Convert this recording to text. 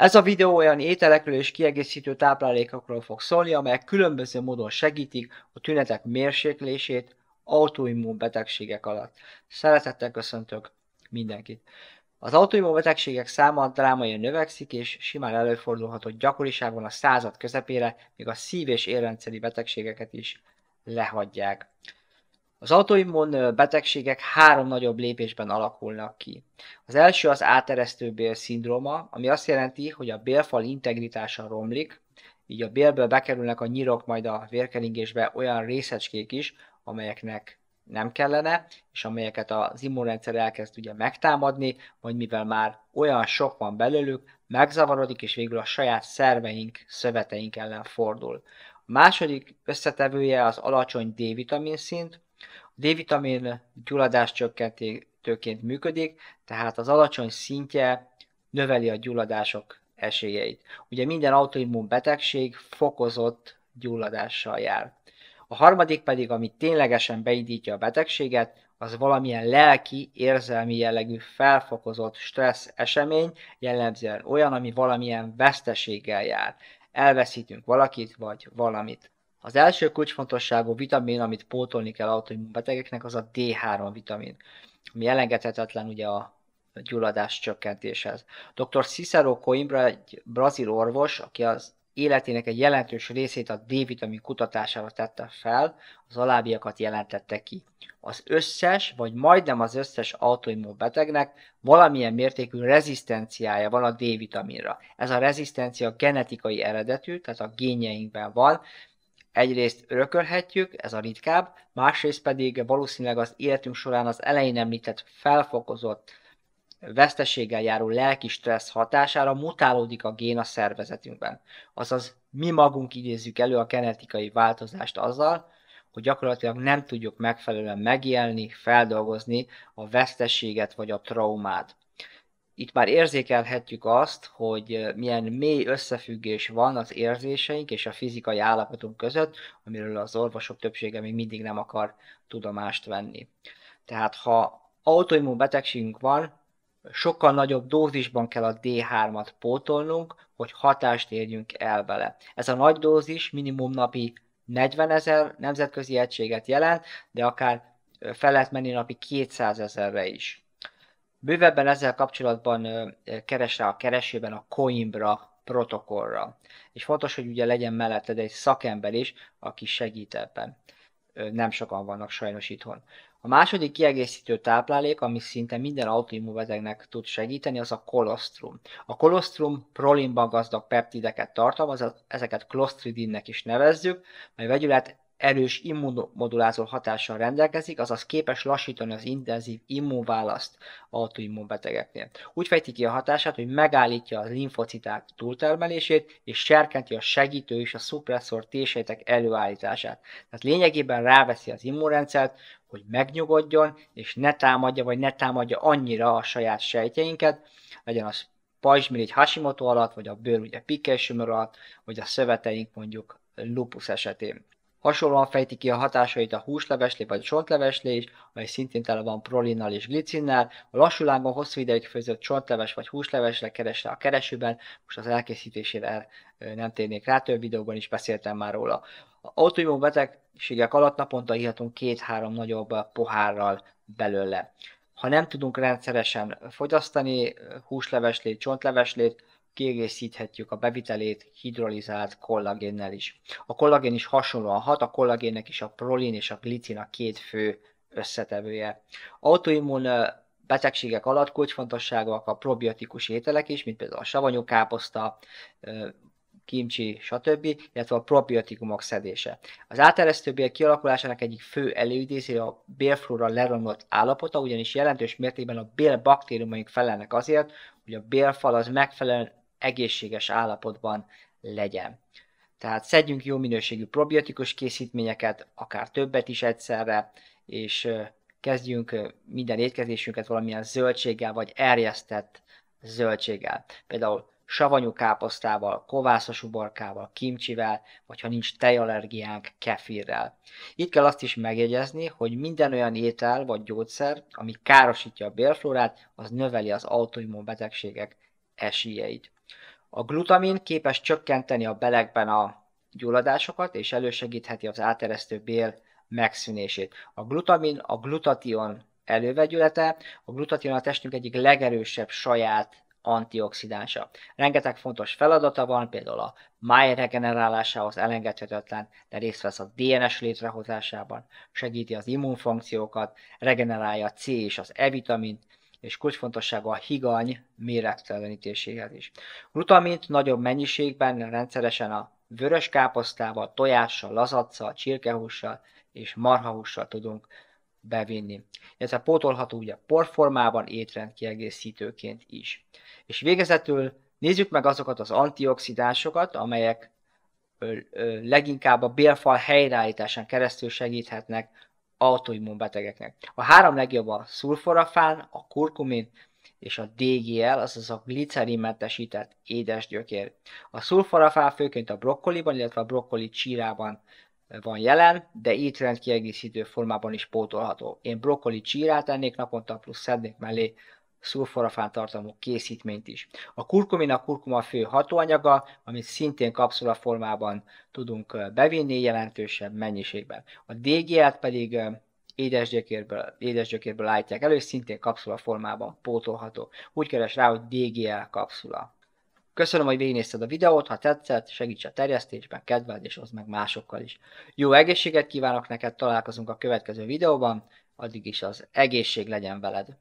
Ez a videó olyan ételekről és kiegészítő táplálékokról fog szólni, amelyek különböző módon segítik a tünetek mérséklését autoimmun betegségek alatt. Szeretettel köszöntök mindenkit! Az autoimmun betegségek száma drámaian növekszik, és simán előfordulhat, hogy gyakoriságban a század közepére még a szív- és érrendszeri betegségeket is lehagyják. Az autoimmun betegségek három nagyobb lépésben alakulnak ki. Az első az áteresztő bél szindróma, ami azt jelenti, hogy a bélfal integritása romlik, így a bélből bekerülnek a nyirok, majd a vérkeringésbe olyan részecskék is, amelyeknek nem kellene, és amelyeket az immunrendszer elkezd ugye megtámadni, vagy mivel már olyan sok van belőlük, megzavarodik, és végül a saját szerveink, szöveteink ellen fordul. A második összetevője az alacsony D-vitamin szint, D-vitamin gyulladás csökkentőként működik, tehát az alacsony szintje növeli a gyulladások esélyeit. Ugye minden autoimmun betegség fokozott gyulladással jár. A harmadik pedig, ami ténylegesen beindítja a betegséget, az valamilyen lelki, érzelmi jellegű felfokozott stressz esemény, jellemzően olyan, ami valamilyen veszteséggel jár. Elveszítünk valakit vagy valamit. Az első kulcsfontosságú vitamin, amit pótolni kell autoimmun betegeknek, az a D3 vitamin, ami elengedhetetlen ugye a gyulladás csökkentéshez. Dr. Cicero Coimbra egy brazil orvos, aki az életének egy jelentős részét a D-vitamin kutatására tette fel, az alábbiakat jelentette ki. Az összes, vagy majdnem az összes autoimmun betegnek valamilyen mértékű rezisztenciája van a D-vitaminra. Ez a rezisztencia genetikai eredetű, tehát a génjeinkben van, egyrészt örökölhetjük, ez a ritkább, másrészt pedig valószínűleg az életünk során az elején említett felfokozott veszteséggel járó lelki stressz hatására mutálódik a gén a szervezetünkben. Azaz mi magunk idézzük elő a genetikai változást azzal, hogy gyakorlatilag nem tudjuk megfelelően megélni, feldolgozni a veszteséget vagy a traumát itt már érzékelhetjük azt, hogy milyen mély összefüggés van az érzéseink és a fizikai állapotunk között, amiről az orvosok többsége még mindig nem akar tudomást venni. Tehát ha autoimmun betegségünk van, sokkal nagyobb dózisban kell a D3-at pótolnunk, hogy hatást érjünk el vele. Ez a nagy dózis minimum napi 40 ezer nemzetközi egységet jelent, de akár lehet menni napi 200 ezerre is. Bővebben ezzel kapcsolatban keres rá a keresőben a Coimbra protokollra. És fontos, hogy ugye legyen melletted egy szakember is, aki segít ebben. Nem sokan vannak sajnos itthon. A második kiegészítő táplálék, ami szinte minden autoimmunbetegnek tud segíteni, az a kolosztrum. A kolosztrum prolinban gazdag peptideket tartalmaz, ezeket klostridinnek is nevezzük, mely vegyület erős immunmodulázó hatással rendelkezik, azaz képes lassítani az intenzív immunválaszt autoimmun betegeknél. Úgy fejti ki a hatását, hogy megállítja a linfociták túltermelését, és serkenti a segítő és a szupresszor tésejtek előállítását. Tehát lényegében ráveszi az immunrendszert, hogy megnyugodjon, és ne támadja, vagy ne támadja annyira a saját sejtjeinket, legyen az pajzsmirigy Hashimoto alatt, vagy a bőr ugye pikkelysömör alatt, vagy a szöveteink mondjuk lupus esetén. Hasonlóan fejti ki a hatásait a húsleveslé vagy csontleveslé is, amely szintén tele van prolinnal és glicinnel. A lassú lángon hosszú ideig főzött csontleves vagy húslevesre keresse a keresőben, most az elkészítésére eh, nem térnék rá, több videóban is beszéltem már róla. A autoimmun betegségek alatt naponta ihatunk két-három nagyobb pohárral belőle. Ha nem tudunk rendszeresen fogyasztani eh, húsleveslét, csontleveslét, kiegészíthetjük a bevitelét hidrolizált kollagénnel is. A kollagén is hasonlóan hat, a kollagénnek is a prolin és a glicin a két fő összetevője. Autoimmun betegségek alatt kulcsfontosságúak a probiotikus ételek is, mint például a savanyú káposzta, kimcsi, stb., illetve a probiotikumok szedése. Az áteresztő bél kialakulásának egyik fő előidézi a bélflóra leromlott állapota, ugyanis jelentős mértékben a bél baktériumaink felelnek azért, hogy a bélfal az megfelelően egészséges állapotban legyen. Tehát szedjünk jó minőségű probiotikus készítményeket, akár többet is egyszerre, és kezdjünk minden étkezésünket valamilyen zöldséggel, vagy erjesztett zöldséggel. Például savanyú káposztával, kovászos uborkával, kimcsivel, vagy ha nincs tejallergiánk, kefirrel. Itt kell azt is megjegyezni, hogy minden olyan étel vagy gyógyszer, ami károsítja a bélflórát, az növeli az autoimmun betegségek esélyeit. A glutamin képes csökkenteni a belegben a gyulladásokat, és elősegítheti az áteresztő bél megszűnését. A glutamin a glutation elővegyülete, a glutation a testünk egyik legerősebb saját antioxidánsa. Rengeteg fontos feladata van, például a máj regenerálásához elengedhetetlen, de részt vesz a DNS létrehozásában, segíti az immunfunkciókat, regenerálja a C és az E vitamint, és kulcsfontossága a higany méregtelenítéséhez is. Glutamint nagyobb mennyiségben rendszeresen a vörös káposztával, tojással, lazacsal, csirkehússal és marhahússal tudunk bevinni. Ez a pótolható ugye porformában étrend kiegészítőként is. És végezetül nézzük meg azokat az antioxidánsokat, amelyek leginkább a bélfal helyreállításán keresztül segíthetnek autoimmun betegeknek. A három legjobb a szulforafán, a kurkumin és a DGL, azaz a glicerinmentesített gyökér. A szulforafán főként a brokkoliban, illetve a brokkoli csírában eh, van jelen, de étrend kiegészítő formában is pótolható. Én brokkoli csírát ennék naponta, plusz szednék mellé szulforafán tartalmú készítményt is. A kurkumin a kurkuma fő hatóanyaga, amit szintén kapszula formában tudunk bevinni jelentősebb mennyiségben. A dgl t pedig édesgyökérből, édesgyökérből állítják elő, szintén kapszula formában pótolható. Úgy keres rá, hogy DGL kapszula. Köszönöm, hogy végignézted a videót, ha tetszett, segíts a terjesztésben, kedveld és az meg másokkal is. Jó egészséget kívánok neked, találkozunk a következő videóban, addig is az egészség legyen veled!